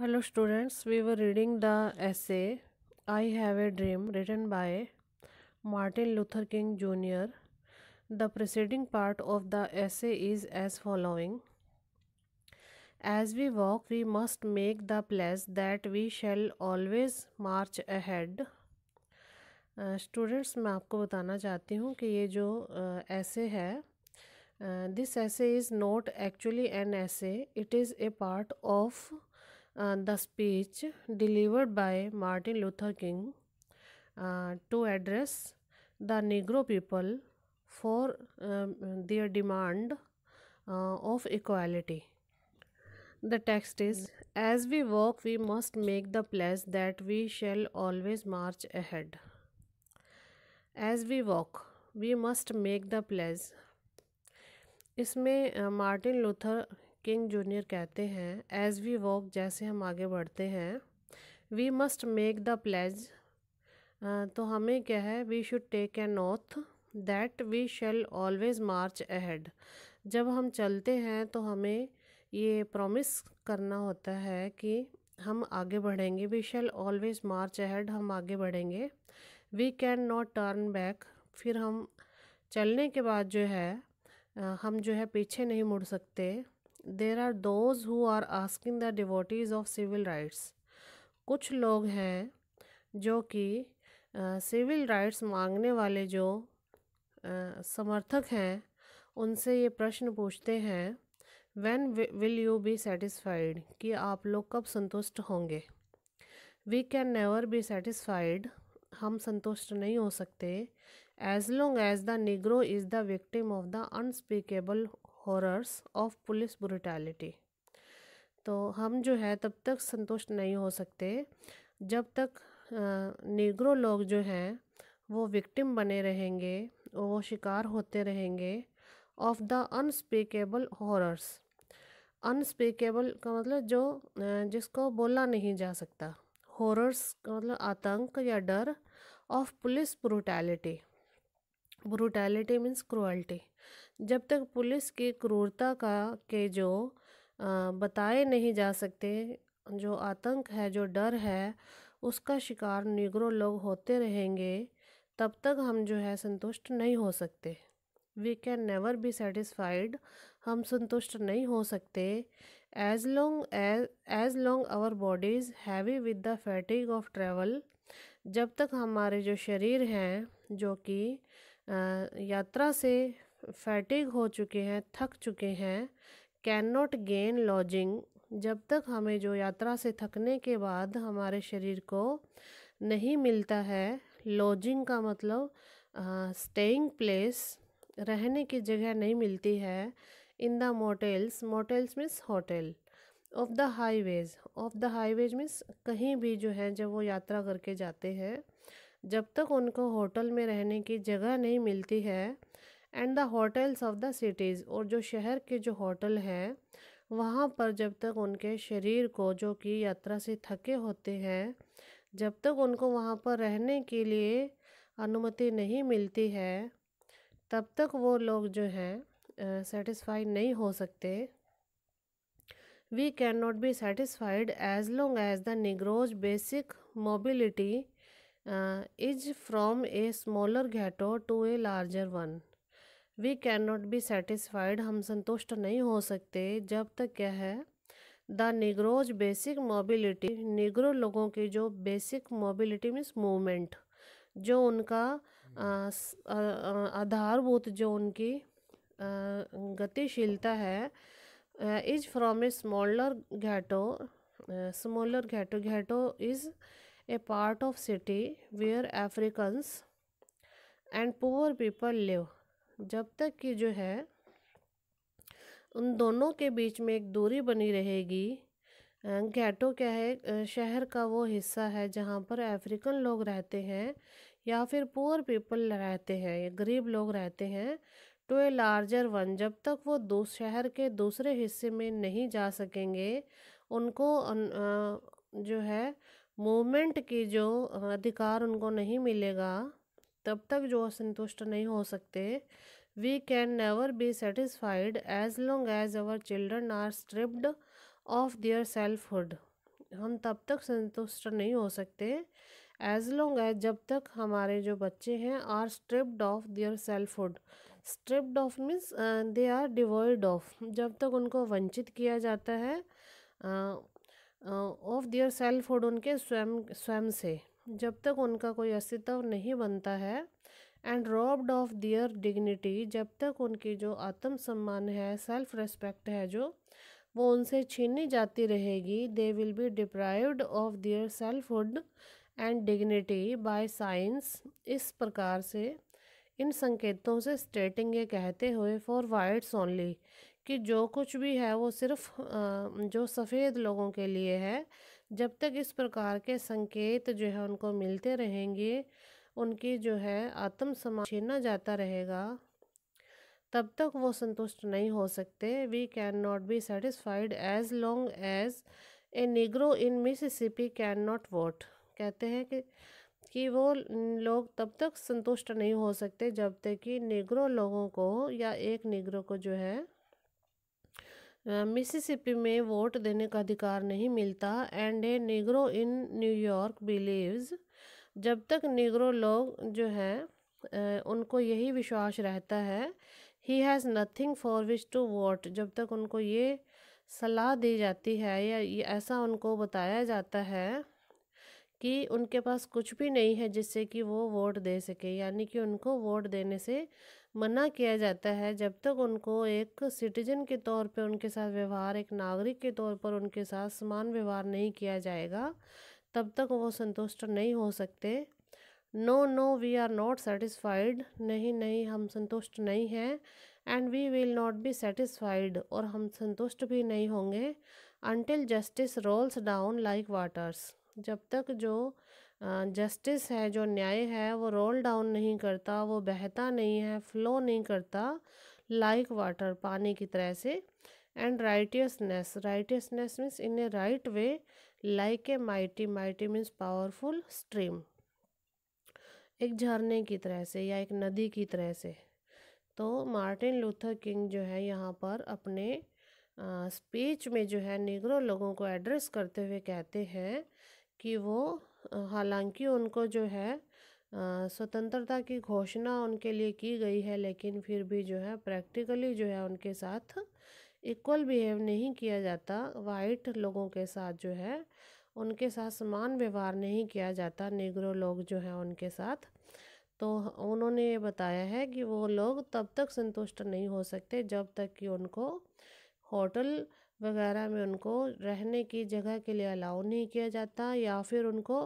Hello students we were reading the essay I have a dream written by Martin Luther King Junior the preceding part of the essay is as following as we walk we must make the place that we shall always march ahead students मैं आपको बताना चाहती हूँ कि ये जो ऐसे uh, है this essay is not actually an essay it is a part of Uh, the speech delivered by Martin Luther King uh, to address the Negro people for um, their demand uh, of equality. The text is As we walk, we must make the pledge that we shall always march ahead. As we walk, we must make the pledge. इसमें Martin uh, Luther King Junior कहते हैं as we walk जैसे हम आगे बढ़ते हैं we must make the pledge तो हमें क्या है we should take an oath that we shall always march ahead जब हम चलते हैं तो हमें ये प्रॉमिस करना होता है कि हम आगे बढ़ेंगे we shall always march ahead हम आगे बढ़ेंगे we can not turn back फिर हम चलने के बाद जो है हम जो है पीछे नहीं मुड़ सकते there are those who are asking the devotees of civil rights कुछ लोग हैं जो कि सिविल राइट्स मांगने वाले जो uh, समर्थक हैं उनसे ये प्रश्न पूछते हैं when will you be satisfied कि आप लोग कब संतुष्ट होंगे we can never be satisfied हम संतुष्ट नहीं हो सकते as long as the Negro is the victim of the unspeakable horrors of police brutality तो हम जो है तब तक संतुष्ट नहीं हो सकते जब तक निगरो लोग जो हैं वो विक्टिम बने रहेंगे वो शिकार होते रहेंगे of the unspeakable horrors unspeakable का मतलब जो जिसको बोला नहीं जा सकता हॉरर्स का मतलब आतंक या डर of police brutality brutality means cruelty जब तक पुलिस की क्रूरता का के जो बताए नहीं जा सकते जो आतंक है जो डर है उसका शिकार निगरो लोग होते रहेंगे तब तक हम जो है संतुष्ट नहीं हो सकते we can never be satisfied हम संतुष्ट नहीं हो सकते as long as as long our bodies heavy with the fatigue of travel जब तक हमारे जो शरीर हैं जो कि यात्रा से फैटिग हो चुके हैं थक चुके हैं कैन नॉट गेन लॉजिंग जब तक हमें जो यात्रा से थकने के बाद हमारे शरीर को नहीं मिलता है लॉजिंग का मतलब स्टेइंग प्लेस रहने की जगह नहीं मिलती है in the motels motels means hotel of the highways of the highways means कहीं भी जो है जब वो यात्रा करके जाते हैं जब तक उनको होटल में रहने की जगह नहीं मिलती है and the hotels of the cities और जो शहर के जो होटल हैं वहाँ पर जब तक उनके शरीर को जो कि यात्रा से थके होते हैं जब तक उनको वहाँ पर रहने के लिए अनुमति नहीं मिलती है तब तक वो लोग जो हैं सेटिस्फाई नहीं हो सकते we can not be satisfied as long as the Negro's basic mobility is from a smaller ghetto to a larger one we can not be satisfied हम संतुष्ट नहीं हो सकते जब तक क्या है the Negro's basic mobility Negro लोगों की जो बेसिक मोबिलिटी मीन्स मूवमेंट जो उनका हम्म। आधारभूत जो उनकी गतिशीलता है is from a smaller ghetto smaller ghetto ghetto is a part of city where Africans and poor people live जब तक कि जो है उन दोनों के बीच में एक दूरी बनी रहेगी गैटो क्या है शहर का वो हिस्सा है जहाँ पर अफ्रीकन लोग रहते हैं या फिर पुअर पीपल रहते हैं या गरीब लोग रहते हैं टू ए लार्जर वन जब तक वो दो शहर के दूसरे हिस्से में नहीं जा सकेंगे उनको जो है मूवमेंट की जो अधिकार उनको नहीं मिलेगा तब तक जो संतुष्ट नहीं हो सकते we can never be satisfied as long as our children are stripped of their selfhood हम तब तक संतुष्ट नहीं हो सकते एज लॉन्ग एज जब तक हमारे जो बच्चे हैं are stripped of their selfhood stripped of means they are devoid of जब तक उनको वंचित किया जाता है ऑफ दियर सेल्फहुड उनके स्वयं स्वयं से जब तक उनका कोई अस्तित्व नहीं बनता है and robbed of their dignity जब तक उनकी जो आत्म सम्मान है सेल्फ रेस्पेक्ट है जो वो उनसे छीनी जाती रहेगी they will be deprived of their selfhood and dignity by science इस प्रकार से इन संकेतों से स्टेटिंग ये कहते हुए फॉर वाइट्स ओनली कि जो कुछ भी है वो सिर्फ जो सफ़ेद लोगों के लिए है जब तक इस प्रकार के संकेत जो है उनको मिलते रहेंगे उनकी जो है आत्म समाज छीना जाता रहेगा तब तक वो संतुष्ट नहीं हो सकते we can not be satisfied as long as a Negro in Mississippi can not vote कहते हैं कि कि वो लोग तब तक संतुष्ट नहीं हो सकते जब तक कि निग्रो लोगों को या एक निग्रो को जो है मिसिसिपी में वोट देने का अधिकार नहीं मिलता and a Negro in New York believes जब तक निगरो लोग जो हैं उनको यही विश्वास रहता है he has nothing for which to vote जब तक उनको ये सलाह दी जाती है या ऐसा उनको बताया जाता है कि उनके पास कुछ भी नहीं है जिससे कि वो वोट दे सके यानी कि उनको वोट देने से मना किया जाता है जब तक उनको एक सिटीजन के तौर पे उनके साथ व्यवहार एक नागरिक के तौर पर उनके साथ समान व्यवहार नहीं किया जाएगा तब तक वो संतुष्ट नहीं हो सकते no no we are not satisfied नहीं नहीं हम संतुष्ट नहीं हैं and we will not be satisfied और हम संतुष्ट भी नहीं होंगे until justice rolls down like waters जब तक जो जस्टिस है जो न्याय है वो रोल डाउन नहीं करता वो बहता नहीं है फ्लो नहीं करता लाइक वाटर पानी की तरह से and righteousness righteousness means in a right way like a mighty mighty means powerful stream एक झरने की तरह से या एक नदी की तरह से तो मार्टिन लूथर किंग जो है यहाँ पर अपने स्पीच में जो है निगरों लोगों को एड्रेस करते हुए कहते हैं कि वो हालांकि उनको जो है स्वतंत्रता की घोषणा उनके लिए की गई है लेकिन फिर भी जो है प्रैक्टिकली जो है उनके साथ इक्वल बिहेव नहीं किया जाता वाइट लोगों के साथ जो है उनके साथ समान व्यवहार नहीं किया जाता निगरो लोग जो हैं उनके साथ तो उन्होंने ये बताया है कि वो लोग तब तक संतुष्ट नहीं हो सकते जब तक कि उनको होटल वगैरह में उनको रहने की जगह के लिए अलाउ नहीं किया जाता या फिर उनको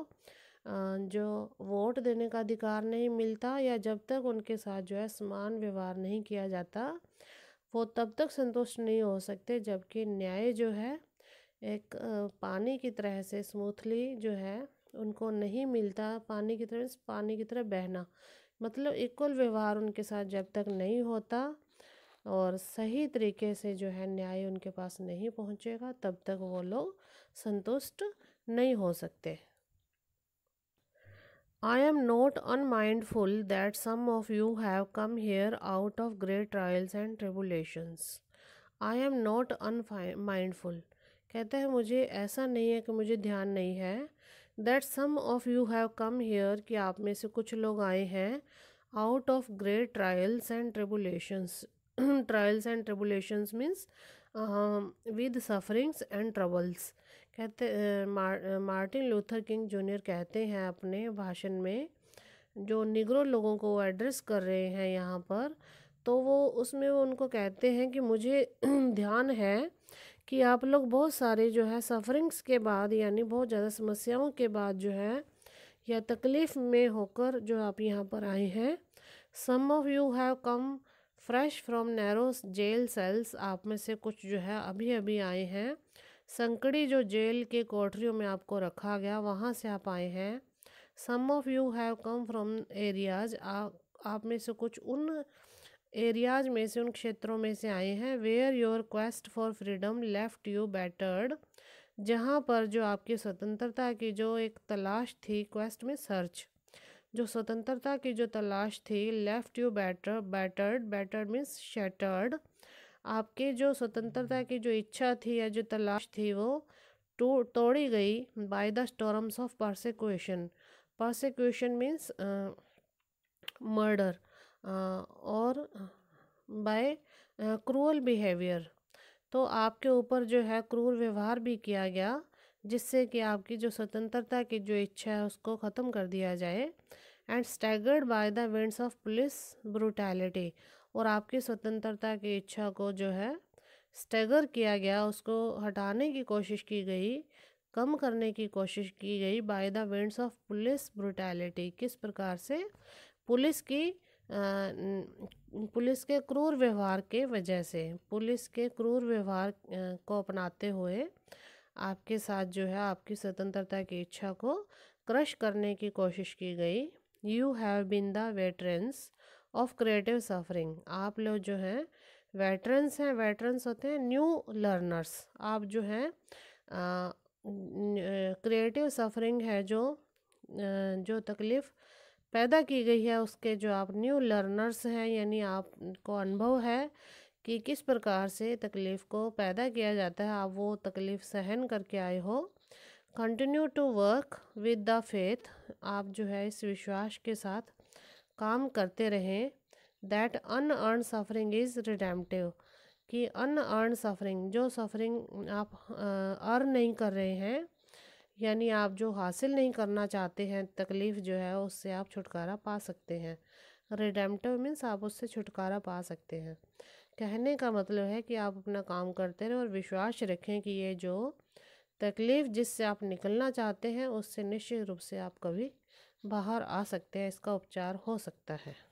जो वोट देने का अधिकार नहीं मिलता या जब तक उनके साथ जो है समान व्यवहार नहीं किया जाता वो तब तक संतुष्ट नहीं हो सकते जबकि न्याय जो है एक पानी की तरह से स्मूथली जो है उनको नहीं मिलता पानी की तरह पानी की तरह बहना मतलब इक्वल व्यवहार उनके साथ जब तक नहीं होता और सही तरीके से जो है न्याय उनके पास नहीं पहुंचेगा तब तक वो लोग संतुष्ट नहीं हो सकते I not unmindful that some of you have come here out of great trials and tribulations I am not unmindful कहते हैं मुझे ऐसा नहीं है कि मुझे ध्यान नहीं है that some of you have come here कि आप में से कुछ लोग आए हैं out of great trials and tribulations trials and tribulations means with sufferings and troubles कहते मार्टिन लूथर किंग जूनियर कहते हैं अपने भाषण में जो निगरों लोगों को एड्रेस कर रहे हैं यहाँ पर तो वो उसमें वो उनको कहते हैं कि मुझे ध्यान है कि आप लोग बहुत सारे जो है सफरिंग्स के बाद यानी बहुत ज़्यादा समस्याओं के बाद जो है या तकलीफ़ में होकर जो आप यहाँ पर आए हैं some of you have come fresh from narrow jail cells आप में से कुछ जो है अभी अभी आए हैं संकड़ी जो जेल के कोठरियों में आपको रखा गया वहाँ से आप आए हैं some of you have come from areas आप में से कुछ उन एरियाज में से उन क्षेत्रों में से आए हैं where your quest for freedom left you battered जहाँ पर जो आपकी स्वतंत्रता की जो एक तलाश थी क्वेस्ट में सर्च जो स्वतंत्रता की जो तलाश थी left you batter battered batter means shattered आपके जो स्वतंत्रता की जो इच्छा थी या जो तलाश थी वो तो, तोड़ी गई by the storms of persecution persecution means murder और बाय क्रूअल बिहेवियर तो आपके ऊपर जो है क्रूर व्यवहार भी किया गया जिससे कि आपकी जो स्वतंत्रता की जो इच्छा है उसको ख़त्म कर दिया जाए and staggered by the winds of police brutality और आपकी स्वतंत्रता की इच्छा को जो है स्टैगर किया गया उसको हटाने की कोशिश की गई कम करने की कोशिश की गई by the winds of police brutality किस प्रकार से पुलिस की पुलिस के क्रूर व्यवहार के वजह से पुलिस के क्रूर व्यवहार को अपनाते हुए आपके साथ जो है आपकी स्वतंत्रता की इच्छा को क्रश करने की कोशिश की गई you have been the veterans of creative suffering आप लोग जो हैं वेटरन्स हैं वेटरन्स होते हैं न्यू लर्नर्स आप जो हैं क्रिएटिव सफरिंग है जो जो तकलीफ़ पैदा की गई है उसके जो आप न्यू लर्नर्स हैं यानी आपको अनुभव है कि किस प्रकार से तकलीफ़ को पैदा किया जाता है आप वो तकलीफ़ सहन करके आए हो continue to work with the faith आप जो है इस विश्वास के साथ काम करते रहें that unearned suffering is redemptive कि अन अर्न सफरिंग जो सफरिंग आप अर्न नहीं कर रहे हैं यानी आप जो हासिल नहीं करना चाहते हैं तकलीफ़ जो है उससे आप छुटकारा पा सकते हैं रिडेम्पटिव मीन्स आप उससे छुटकारा पा सकते हैं कहने का मतलब है कि आप अपना काम करते रहें और विश्वास रखें कि ये जो तकलीफ़ जिससे आप निकलना चाहते हैं उससे निश्चित रूप से आप कभी बाहर आ सकते हैं इसका उपचार हो सकता है